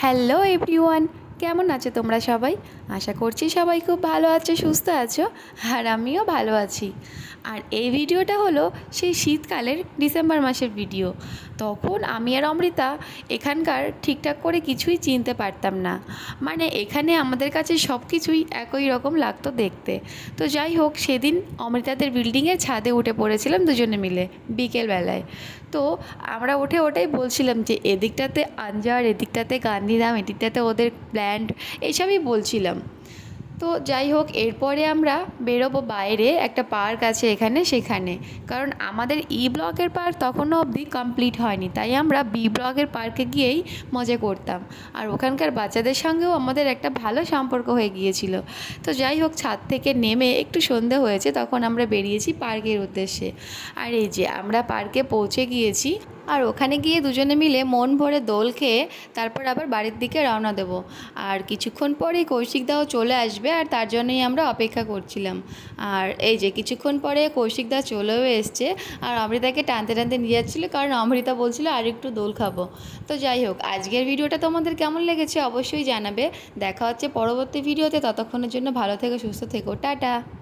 Hello everyone. কেমন আছো তোমরা সবাই আশা করছি সবাই খুব ভালো আছো সুস্থ আছো আর আমিও ভালো আছি আর এই ভিডিওটা হলো সেই শীতকালের ডিসেম্বর মাসের ভিডিও তখন আমি আর অমৃতা এখানকার ঠিকঠাক করে কিছুই চিনতে পারতাম না মানে এখানে আমাদের কাছে সব কিছুই একই রকম লাগতো দেখতে তো যাই হোক সেদিন অমৃতাদের বিল্ডিংয়ের ছাদে উঠে পড়েছিলাম দুজনে মিলে বিকেলবেলায় তো আমরা উঠে ওটাই বলছিলাম যে এদিকটাতে আঞ্জার এদিকটাতে গান্ধীধাম এদিকটাতে ওদের ব্ল্যাক প্যান্ট এইসবই বলছিলাম তো যাই হোক এরপরে আমরা বেরোবো বাইরে একটা পার্ক আছে এখানে সেখানে কারণ আমাদের ই e ব্লকের পার্ক তখনও অবধি কমপ্লিট হয়নি তাই আমরা বি ব্লকের পার্কে গিয়েই মজা করতাম আর ওখানকার বাচ্চাদের সঙ্গেও আমাদের একটা ভালো সম্পর্ক হয়ে গিয়েছিল তো যাই হোক ছাদ থেকে নেমে একটু সন্ধে হয়েছে তখন আমরা বেরিয়েছি পার্কের উদ্দেশ্যে আর এই যে আমরা পার্কে পৌঁছে গিয়েছি আর ওখানে গিয়ে দুজনে মিলে মন ভরে দোল খেয়ে তারপর আবার বাড়ির দিকে রওনা দেব আর কিছুক্ষণ পরেই কৌশিকদাও চলে আসবে আর তার জন্যই আমরা অপেক্ষা করছিলাম আর এই যে কিছুক্ষণ পরে কৌশিকদা চলেও এসছে আর অমৃতাকে টানতে টানতে নিয়ে যাচ্ছিলো কারণ অমৃতা বলছিল আর একটু দোল খাবো তো যাই হোক আজকের ভিডিওটা তোমাদের কেমন লেগেছে অবশ্যই জানাবে দেখা হচ্ছে পরবর্তী ভিডিওতে ততক্ষণের জন্য ভালো থেকে সুস্থ থেকো টাটা